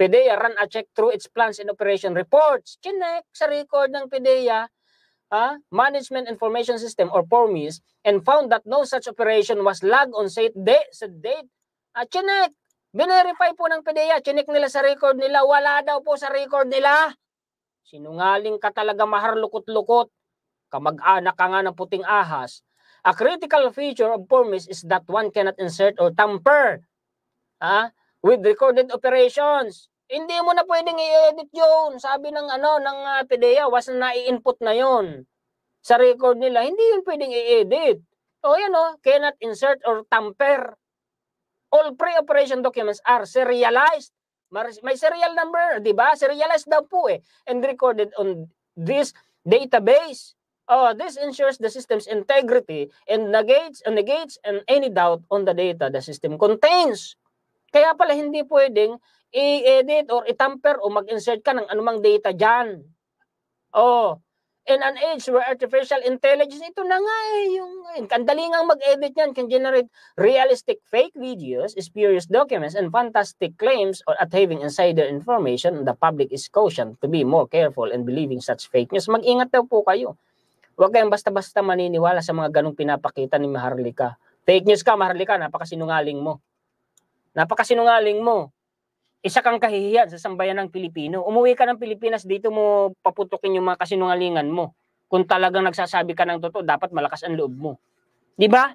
PDEA ran a check through its plans and operation reports. Chinek sa record ng PDEA, uh, Management Information System or PORMIS and found that no such operation was logged on set date. Sa date. Uh, chinek, binerify po ng PDEA, chinek nila sa record nila, wala daw po sa record nila. Sinungaling ka talaga maharlukot lukot Kamag-anak ka nga ng puting ahas. A critical feature of promise is that one cannot insert or tamper ha, with recorded operations. Hindi mo na pwedeng i-edit yun. Sabi ng ano ng uh, PDEA, was na i-input na yon sa record nila. Hindi yun pwedeng i-edit. O yan o, oh, cannot insert or tamper. All pre-operation documents are serialized may serial number, di ba? Serialized daw po eh. And recorded on this database. Oh, this ensures the system's integrity and negates, and negates and any doubt on the data the system contains. Kaya pala hindi pwedeng i-edit or i-tamper o mag-insert ka ng anumang data dyan. Oh, in an age where artificial intelligence, ito na nga eh, yung, kandali nga mag-edit yan, can generate realistic fake videos, spurious documents, and fantastic claims or at having insider information, the public is cautioned to be more careful in believing such fake news. Mag-ingat daw po kayo. Huwag kayong basta-basta maniniwala sa mga ganong pinapakita ni Maharlika. Fake news ka, Maharlika, napakasinungaling mo. Napakasinungaling mo isa kang kahihiyan sa sambayan ng Pilipino. Umuwi ka ng Pilipinas, dito mo paputukin yung mga kasinungalingan mo. Kung talagang nagsasabi ka ng totoo, dapat malakas ang loob mo. Di ba?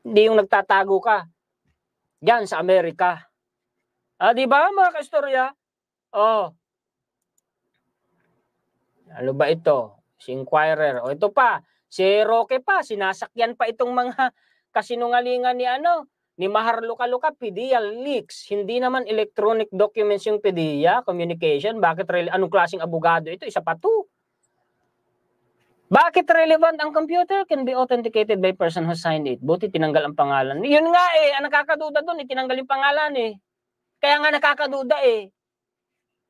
Hindi yung nagtatago ka. Diyan sa Amerika. Ah, di ba mga kastorya? Oh. Ano ba ito? Si Inquirer. O oh, ito pa, si Roque pa, sinasakyan pa itong mga kasinungalingan ni ano, ni Maharlika Luka-Luka, PDEA leaks. Hindi naman electronic documents yung PDEA, communication. Bakit really, anong klaseng abogado ito? Isa pa to. Bakit relevant ang computer can be authenticated by person who signed it? Buti tinanggal ang pangalan. Yun nga eh, ang nakakaduda doon, eh, tinanggal yung pangalan eh. Kaya nga nakakaduda eh.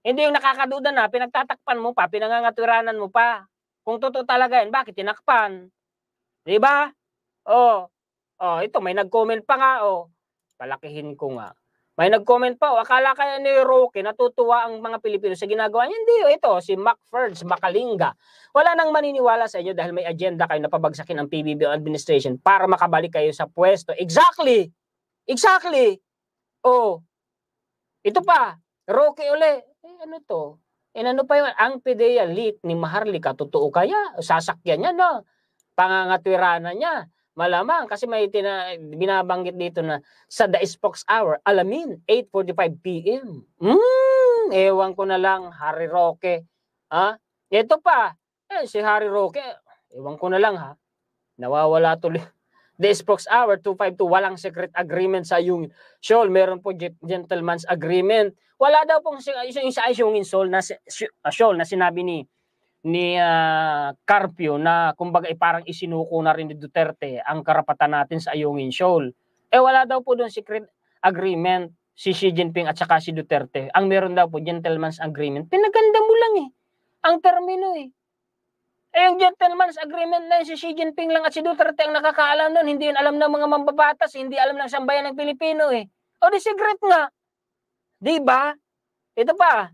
Hindi yung nakakaduda na, pinagtatakpan mo pa, pinangangatwiranan mo pa. Kung totoo talaga yan, bakit tinakpan? Diba? Oh, Oh, ito may nag-comment pa nga oh. Palakihin ko nga. May nag-comment pa oh. Akala kaya ni Roque natutuwa ang mga Pilipino sa ginagawa niya. Hindi oh, ito si Mac Makalinga. Wala nang maniniwala sa inyo dahil may agenda kayo na pabagsakin ang PBB administration para makabalik kayo sa pwesto. Exactly. Exactly. Oh. Ito pa, Roque uli. Eh, ano to? Eh, ano pa yung Ang PDEA lead ni Maharlika, totoo kaya? Sasakyan niya, no? Pangangatwirana niya. Malamang kasi may tina, binabanggit dito na sa the Spox Hour, alamin, 8.45 p.m. Mm, ewan ko na lang, Harry Roque. Ha? Ito pa, eh, si Harry Roque, ewan ko na lang ha. Nawawala tuloy. The Spox Hour 252, walang secret agreement sa yung Sol, meron po gentleman's agreement. Wala daw pong yung sa yung, Sol na, ah, Sol na sinabi ni ni uh, Carpio na kumbaga ay eh, parang isinuko na rin ni Duterte ang karapatan natin sa Ayungin Shoal. Eh wala daw po doon secret agreement si Xi Jinping at saka si Duterte. Ang meron daw po gentleman's agreement. Pinaganda mo lang eh. Ang termino eh. Eh yung gentleman's agreement na yun, si Xi Jinping lang at si Duterte ang nakakaalam noon. Hindi yun alam ng mga mambabatas. Hindi alam ng sambayan ng Pilipino eh. O di secret nga. Di ba? Ito pa.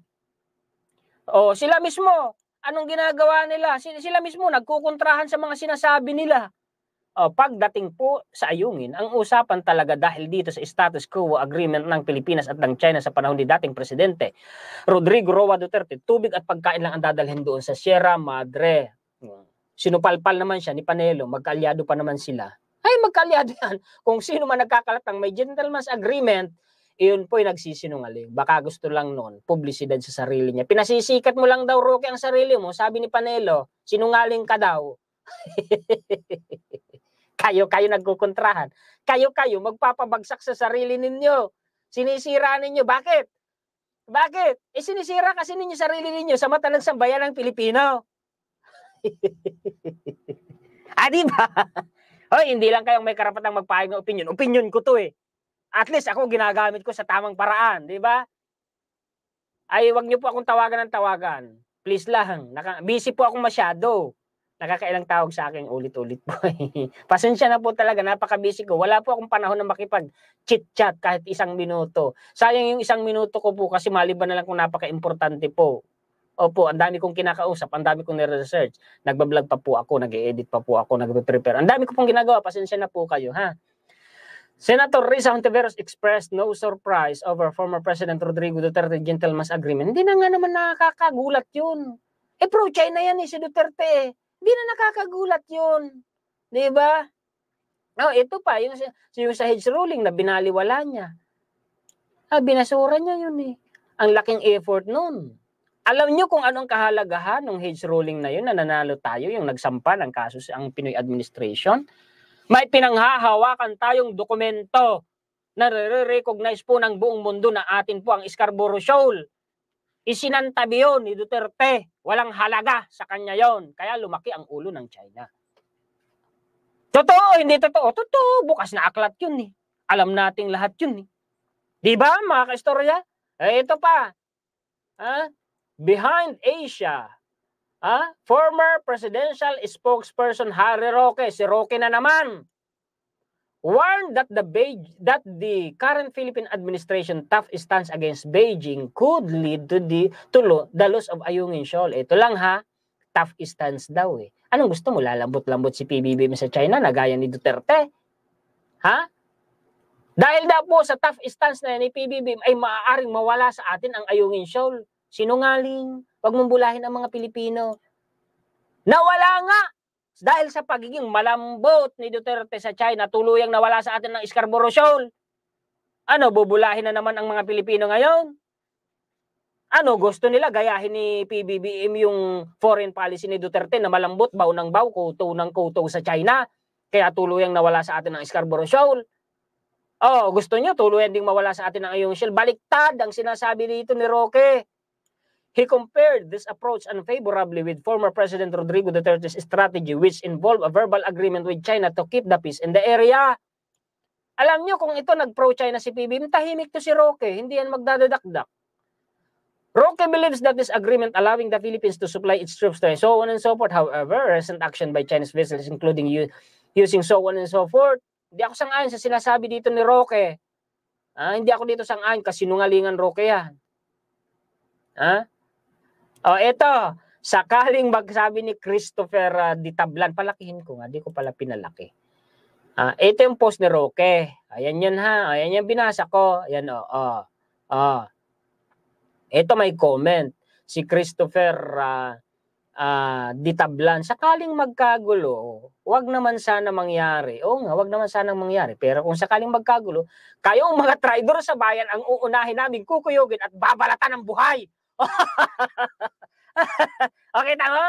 O sila mismo, anong ginagawa nila? Sila, sila mismo nagkukontrahan sa mga sinasabi nila. Uh, pagdating po sa ayungin, ang usapan talaga dahil dito sa status quo agreement ng Pilipinas at ng China sa panahon ni dating Presidente Rodrigo Roa Duterte, tubig at pagkain lang ang dadalhin doon sa Sierra Madre. Sinupalpal naman siya ni Panelo, magkalyado pa naman sila. Ay, magkalyado yan. Kung sino man nagkakalat ng may gentleman's agreement, iyon po ay nagsisinungaling. Baka gusto lang noon, publisidad sa sarili niya. Pinasisikat mo lang daw, Roque, ang sarili mo. Sabi ni Panelo, sinungaling ka daw. kayo, kayo nagkukontrahan. Kayo, kayo, magpapabagsak sa sarili ninyo. Sinisira ninyo. Bakit? Bakit? Eh sinisira kasi ninyo sarili ninyo sa mata ng sambayan ng Pilipino. ah, di ba? Hoy, hindi lang kayong may karapatang magpahayag ng opinion. Opinion ko to eh. At least ako ginagamit ko sa tamang paraan, di ba? Ay, wag niyo po akong tawagan ng tawagan. Please lang. Naka, busy po ako masyado. Nakakailang tawag sa akin ulit-ulit po. Eh. Pasensya na po talaga, napaka-busy ko. Wala po akong panahon na makipag-chit-chat kahit isang minuto. Sayang yung isang minuto ko po kasi maliban na lang kung napaka-importante po. Opo, ang dami kong kinakausap, ang dami kong nire-research. Nagbablog pa po ako, nag e edit pa po ako, nagpe-prepare. Ang dami ko pong ginagawa, pasensya na po kayo, ha? Senator Risa Hontiveros expressed no surprise over former President Rodrigo Duterte Gentleman's Agreement. Hindi na nga naman nakakagulat yun. Eh pro-China yan eh si Duterte eh. Hindi na nakakagulat yun. Di ba? Oh, ito pa, yung, yung sa Hedge ruling na binaliwala niya. Ah, binasura niya yun eh. Ang laking effort noon. Alam niyo kung anong kahalagahan ng Hedge ruling na yun na nanalo tayo, yung nagsampa ng kaso sa ang Pinoy administration? May pinanghahawakan tayong dokumento na re-recognize po ng buong mundo na atin po ang Scarborough Shoal. Isinantabi yun ni Duterte. Walang halaga sa kanya yon. Kaya lumaki ang ulo ng China. Totoo, hindi totoo. Totoo, bukas na aklat yun eh. Alam nating lahat yun eh. Di ba mga kaistorya? Eh, ito pa. Ha? Behind Asia, Ha? Former presidential spokesperson Harry Roque, si Roque na naman, warned that the Beij that the current Philippine administration tough stance against Beijing could lead to the to lo, the loss of Ayungin Shoal. Ito lang ha, tough stance daw eh. Anong gusto mo? Lalambot-lambot si PBBM sa China na gaya ni Duterte? Ha? Dahil daw po sa tough stance na yan ni PBBM ay maaaring mawala sa atin ang Ayungin Shoal. Sinungaling, Huwag mong ang mga Pilipino. Nawala nga dahil sa pagiging malambot ni Duterte sa China, tuluyang nawala sa atin ng Scarborough Shoal. Ano, bubulahin na naman ang mga Pilipino ngayon? Ano, gusto nila gayahin ni PBBM yung foreign policy ni Duterte na malambot, baw ng baw, kuto ng kuto sa China. Kaya tuluyang nawala sa atin ng Scarborough Shoal. Oh, gusto niyo tuluyan ding mawala sa atin ang iyong shell. Baliktad ang sinasabi dito ni Roque. He compared this approach unfavorably with former President Rodrigo Duterte's strategy which involved a verbal agreement with China to keep the peace in the area. Alam nyo kung ito nag-pro-China si PBM, tahimik to si Roque, hindi yan magdadadakdak. Roque believes that this agreement allowing the Philippines to supply its troops to so on and so forth. However, recent action by Chinese vessels including using so on and so forth, hindi ako sangayon sa sinasabi dito ni Roque. Ah, hindi ako dito sangayon kasi sinungalingan Roque yan. Ah? Oh, ito. Sakaling magsabi ni Christopher uh, ah, Ditablan, palakihin ko nga, di ko pala pinalaki. Ah, uh, ito yung post ni Roque. Ayan yan ha. Ayan yung binasa ko. Ayan Oh, oh, oh. Ito may comment. Si Christopher uh, ah, uh, ah, Ditablan, sakaling magkagulo, wag naman sana mangyari. Oo nga, wag naman sana mangyari. Pero kung sakaling magkagulo, kayong mga traidor sa bayan ang uunahin namin kukuyugin at babalatan ng buhay. okay na ho?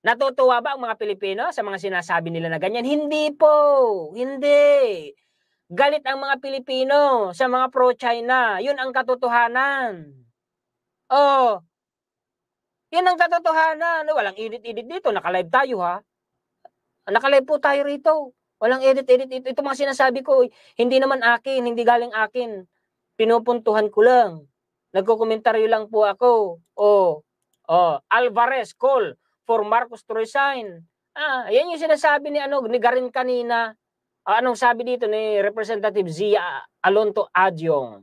Natutuwa ba ang mga Pilipino sa mga sinasabi nila na ganyan? Hindi po. Hindi. Galit ang mga Pilipino sa mga pro-China. Yun ang katotohanan. Oh. Yun ang katotohanan. Walang edit-edit dito. Nakalive tayo ha. Nakalive po tayo rito. Walang edit-edit dito. Ito mga sinasabi ko, hindi naman akin, hindi galing akin. Pinupuntuhan ko lang. Nagkukomentaryo lang po ako. Oh, Oh, Alvarez call for Marcos to resign. Ah, yan yung sinasabi ni ano ni Garin kanina. Ah, anong sabi dito ni Representative Zia Alonto Adyong?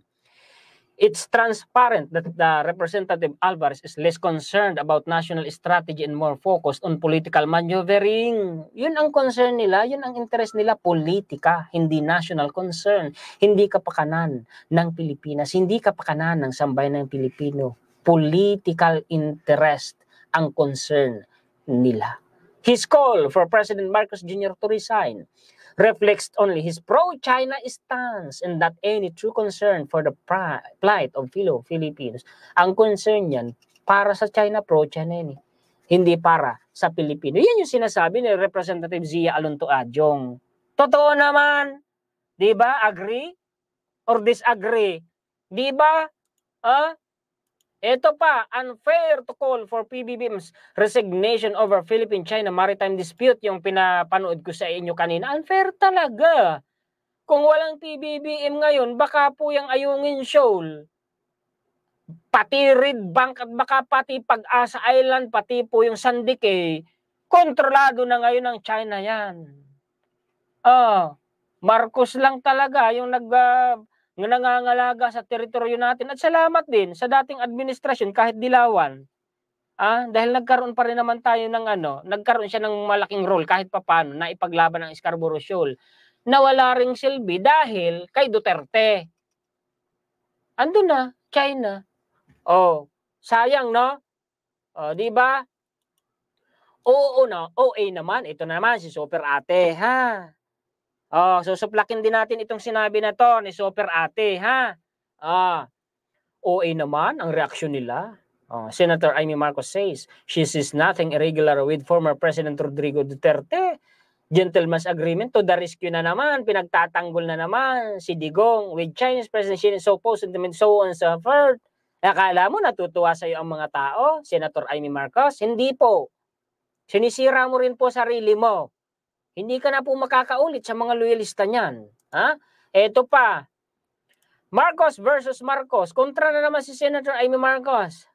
It's transparent that the Representative Alvarez is less concerned about national strategy and more focused on political maneuvering. Yun ang concern nila, yun ang interest nila, politika, hindi national concern. Hindi kapakanan ng Pilipinas, hindi kapakanan ng sambayan ng Pilipino political interest ang concern nila. His call for President Marcos Jr. to resign reflects only his pro-China stance and that any true concern for the plight of fellow Filipinos. Ang concern niyan, para sa China, pro-China yan eh. Hindi para sa Pilipino. Yan yung sinasabi ni Representative Zia Alonto Adjong. Totoo naman. Di ba? Agree? Or disagree? Di ba? Ah? Ito pa, unfair to call for PBBM's resignation over Philippine-China maritime dispute, yung pinapanood ko sa inyo kanina. Unfair talaga. Kung walang PBBM ngayon, baka po yung Ayungin Shoal, pati Red Bank at baka pati Pag-asa Island, pati po yung Sandike, kontrolado na ngayon ng China yan. Oh, Marcos lang talaga yung nag... Uh, na nangangalaga sa teritoryo natin at salamat din sa dating administrasyon kahit dilawan. Ah, dahil nagkaroon pa rin naman tayo ng ano, nagkaroon siya ng malaking role kahit papaano na ipaglaban ng Scarborough Shoal. Nawala ring silbi dahil kay Duterte. Ando na, China. Oh, sayang no? Oh, di ba? Oo na, OA naman, ito na naman si Super Ate, ha? Oh, susuplakin din natin itong sinabi na to ni Super Ate, ha? Ah, OA naman ang reaksyon nila. Oh, Senator Amy Marcos says, she sees nothing irregular with former President Rodrigo Duterte. Gentleman's agreement to the rescue na naman, pinagtatanggol na naman si Digong with Chinese President Xi so post and so on so forth. Akala mo natutuwa sa iyo ang mga tao, Senator Amy Marcos? Hindi po. Sinisira mo rin po sarili mo. Hindi ka na po makakaulit sa mga loyalista niyan. Ha? Ito pa. Marcos versus Marcos. Kontra na naman si Senator Amy Marcos.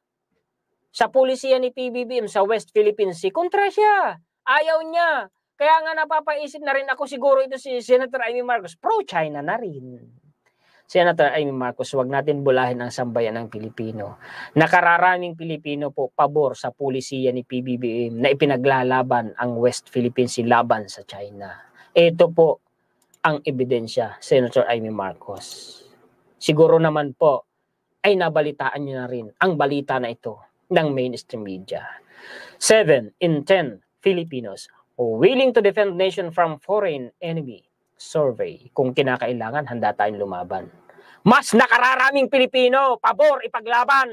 Sa pulisiya ni PBBM sa West Philippine Sea. Kontra siya. Ayaw niya. Kaya nga napapaisip na rin ako siguro ito si Senator Amy Marcos. Pro-China na rin. Senator Amy Marcos, wag natin bulahin ang sambayan ng Pilipino. Nakararaming Pilipino po pabor sa pulisiya ni PBBM na ipinaglalaban ang West Philippine Sea laban sa China. Ito po ang ebidensya, Senator Amy Marcos. Siguro naman po ay nabalitaan niyo na rin ang balita na ito ng mainstream media. 7 in 10 Filipinos willing to defend nation from foreign enemy survey. Kung kinakailangan, handa tayong lumaban. Mas nakararaming Pilipino, pabor, ipaglaban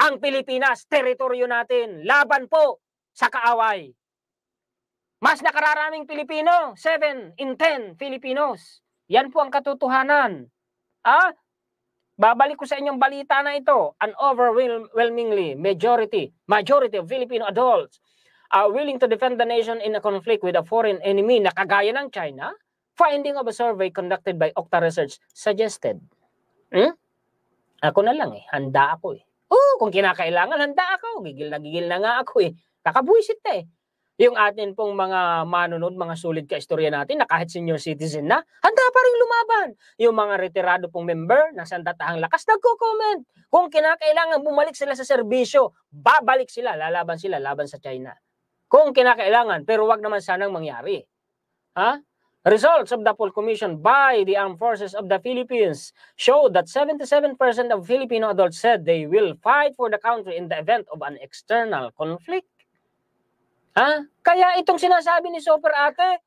ang Pilipinas, teritoryo natin. Laban po sa kaaway. Mas nakararaming Pilipino, 7 in 10 Filipinos. Yan po ang katotohanan. Ah, babalik ko sa inyong balita na ito. An overwhelmingly majority, majority of Filipino adults are willing to defend the nation in a conflict with a foreign enemy na kagaya ng China, Finding of a survey conducted by Okta Research suggested. Hmm? Ako na lang eh. Handa ako eh. Oo, kung kinakailangan, handa ako. Gigil na gigil na nga ako eh. Kakabuisit na eh. Yung atin pong mga manunod, mga sulit ka-istorya natin na kahit senior citizen na, handa pa rin lumaban. Yung mga retirado pong member na sandatahang lakas, nagko-comment. Kung kinakailangan bumalik sila sa serbisyo, babalik sila, lalaban sila, laban sa China. Kung kinakailangan, pero wag naman sanang mangyari. Ha? Results of the poll commission by the Armed Forces of the Philippines showed that 77% of Filipino adults said they will fight for the country in the event of an external conflict. Ha? Kaya itong sinasabi ni Super Ate,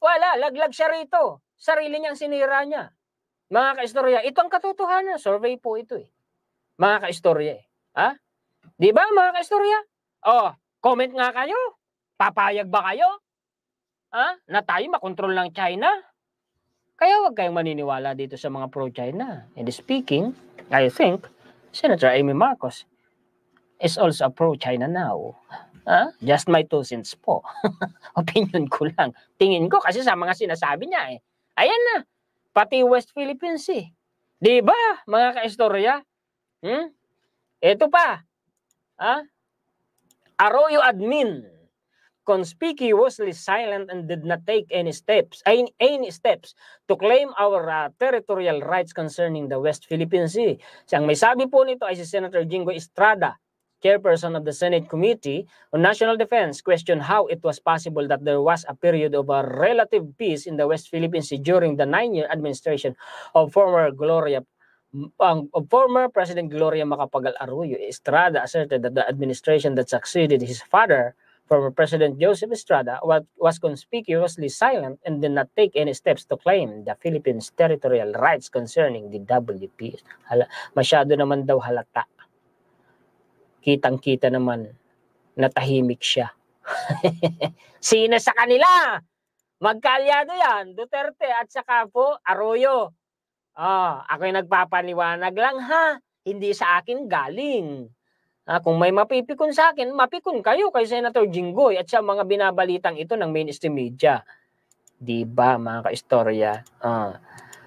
wala, laglag siya rito. Sarili niyang sinira niya. Mga kaistorya, ito ang katotohanan. Survey po ito eh. Mga kaistorya eh. Ha? Di ba mga kaistorya? Oh, comment nga kayo. Papayag ba kayo? ha? na tayo makontrol ng China. Kaya huwag kayong maniniwala dito sa mga pro-China. And speaking, I think, Senator Amy Marcos is also a pro-China now. Ha? Just my two cents po. Opinion ko lang. Tingin ko kasi sa mga sinasabi niya eh. Ayan na. Pati West Philippines Sea. Eh. Di ba, mga kaistorya? Hmm? Ito pa. Ha? Arroyo Admin conspicuously silent and did not take any steps any, steps to claim our uh, territorial rights concerning the West Philippine Sea. Siyang may sabi po nito ay si Senator Jingo Estrada, chairperson of the Senate Committee on National Defense, questioned how it was possible that there was a period of a uh, relative peace in the West Philippine Sea during the nine-year administration of former Gloria um, former President Gloria Macapagal Arroyo Estrada asserted that the administration that succeeded his father Former President Joseph Estrada was conspicuously silent and did not take any steps to claim the Philippines' territorial rights concerning the WPS. Hala, masyado naman daw halata. Kitang-kita naman natahimik siya. Sino sa kanila? Magkalyado yan, Duterte at saka po Arroyo. Oh, ako'y nagpapaliwanag lang ha, hindi sa akin galing. Ah, kung may mapipikon sa akin, mapikon kayo kay Senator Jinggoy at sa mga binabalitang ito ng mainstream media. 'Di ba, mga kaistorya? Ah.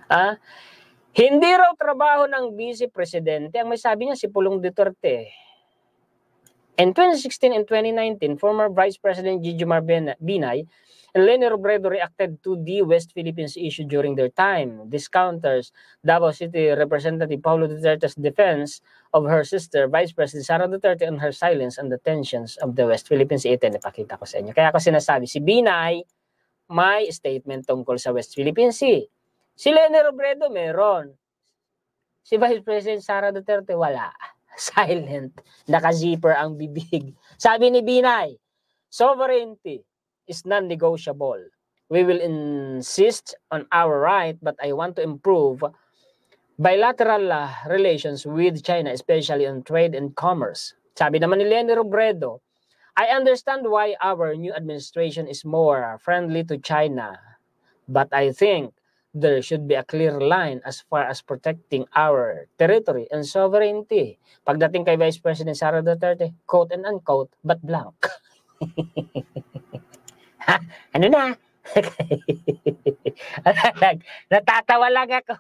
ah. Hindi raw trabaho ng vice presidente ang may sabi niya si Pulong Duterte. In 2016 and 2019, former Vice President Gigi Marbina, Binay Eleni Robredo reacted to the West Philippines issue during their time. Discounters, Davao City Representative Paulo Duterte's defense of her sister, Vice President Sara Duterte, on her silence on the tensions of the West Philippines. Ito, napakita ko sa inyo. Kaya ako sinasabi, si Binay, may statement tungkol sa West Philippines Sea. Si Lene Robredo, meron. Si Vice President Sara Duterte, wala. Silent. Naka-zipper ang bibig. Sabi ni Binay, sovereignty is non-negotiable. We will insist on our right, but I want to improve bilateral uh, relations with China, especially on trade and commerce. Sabi naman ni Lenny Robredo, I understand why our new administration is more uh, friendly to China, but I think there should be a clear line as far as protecting our territory and sovereignty. Pagdating kay Vice President Sara Duterte, quote and unquote, but blank. Ano na? Natatawa lang ako.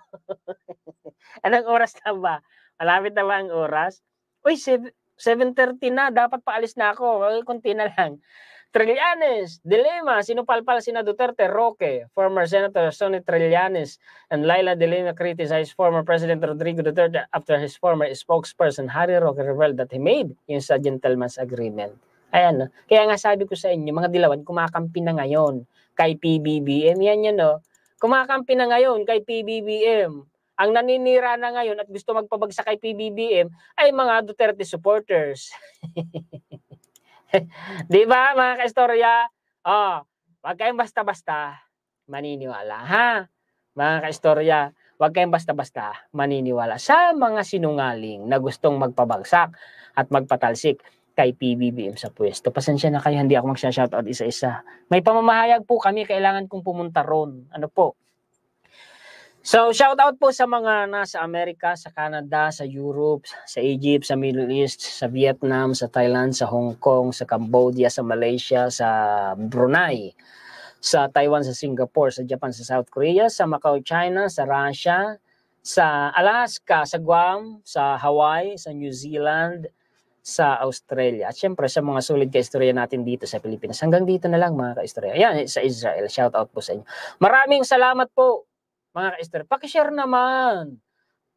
Anong oras na ba? Malapit na ba ang oras? Uy, 7.30 na. Dapat paalis na ako. Uy, kunti na lang. Trillanes, Dilema, sino palpal sina Duterte, Roque, former Senator Sonny Trillanes, and Laila Dilema criticized former President Rodrigo Duterte after his former spokesperson Harry Roque revealed that he made yung sa gentleman's agreement. Ayan, no? Kaya nga sabi ko sa inyo, mga dilawan, kumakampi na ngayon kay PBBM. Yan yan, no? Kumakampi na ngayon kay PBBM. Ang naninira na ngayon at gusto magpabagsak kay PBBM ay mga Duterte supporters. 'Di ba, mga kaistorya? Oh, wag kayong basta-basta maniniwala, ha? Mga kaistorya, wag kayong basta-basta maniniwala sa mga sinungaling na gustong magpabagsak at magpatalsik kay PBBM sa pwesto. Pasensya na kayo, hindi ako magsha-shoutout isa-isa. May pamamahayag po kami, kailangan kong pumunta ron. Ano po? So, shoutout po sa mga nasa Amerika, sa Canada, sa Europe, sa Egypt, sa Middle East, sa Vietnam, sa Thailand, sa Hong Kong, sa Cambodia, sa Malaysia, sa Brunei, sa Taiwan, sa Singapore, sa Japan, sa South Korea, sa Macau, China, sa Russia, sa Alaska, sa Guam, sa Hawaii, sa New Zealand, sa Australia. At syempre sa mga solid istorya natin dito sa Pilipinas. Hanggang dito na lang mga kaistorya. Ayan, eh, sa Israel. Shout out po sa inyo. Maraming salamat po mga kaistorya. Pakishare naman.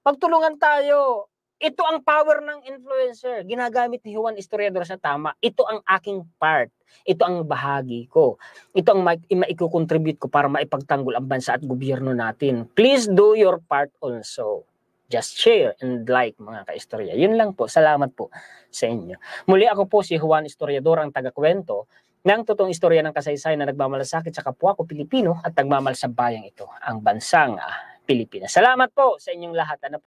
Pagtulungan tayo. Ito ang power ng influencer. Ginagamit ni Juan Historiador sa tama. Ito ang aking part. Ito ang bahagi ko. Ito ang maikukontribute ko para maipagtanggol ang bansa at gobyerno natin. Please do your part also. Just share and like mga kaistorya. Yun lang po. Salamat po sa inyo. Muli ako po si Juan Istoryador, ang tagakwento ng totoong istorya ng kasaysayan na nagmamalasakit sa kapwa ko Pilipino at nagmamalasang bayang ito, ang bansang ah, Pilipinas. Salamat po sa inyong lahat. Ano